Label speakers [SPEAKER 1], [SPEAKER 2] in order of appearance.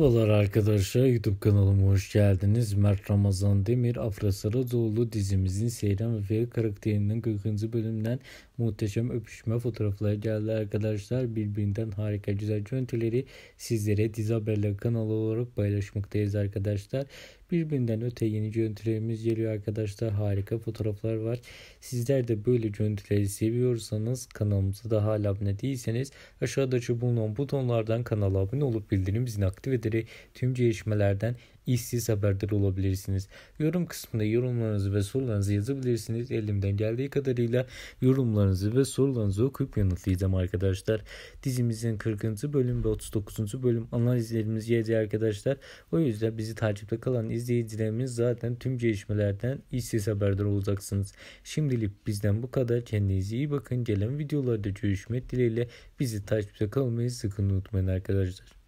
[SPEAKER 1] Merhabalar arkadaşlar YouTube kanalıma hoş geldiniz. Mert Ramazan Demir Afra Saracoğlu dizimizin Seyran ve Feri karakterinin 40. bölümden muhteşem öpüşme fotoğrafları geldi arkadaşlar. Birbirinden harika güzel görüntüleri sizlere dizi haberleri kanalı olarak paylaşmaktayız arkadaşlar. Birbirinden öte yeni görüntülerimiz geliyor arkadaşlar. Harika fotoğraflar var. Sizler de böyle görüntüleri seviyorsanız kanalımıza da hala abone değilseniz aşağıdaki bulunan butonlardan kanala abone olup bildirim zilini aktif edin haberleri, tüm gelişmelerden işsiz haberdar olabilirsiniz. Yorum kısmında yorumlarınızı ve sorularınızı yazabilirsiniz. Elimden geldiği kadarıyla yorumlarınızı ve sorularınızı okuyup yanıtlayacağım arkadaşlar. Dizimizin 40. bölüm ve 39. bölüm analizlerimiz yedi arkadaşlar. O yüzden bizi takipte kalan izleyicilerimiz zaten tüm gelişmelerden işsiz haberdar olacaksınız. Şimdilik bizden bu kadar. Kendinize iyi bakın. Gelen videolarda görüşmek dileğiyle bizi takipte kalmayı sakın unutmayın arkadaşlar.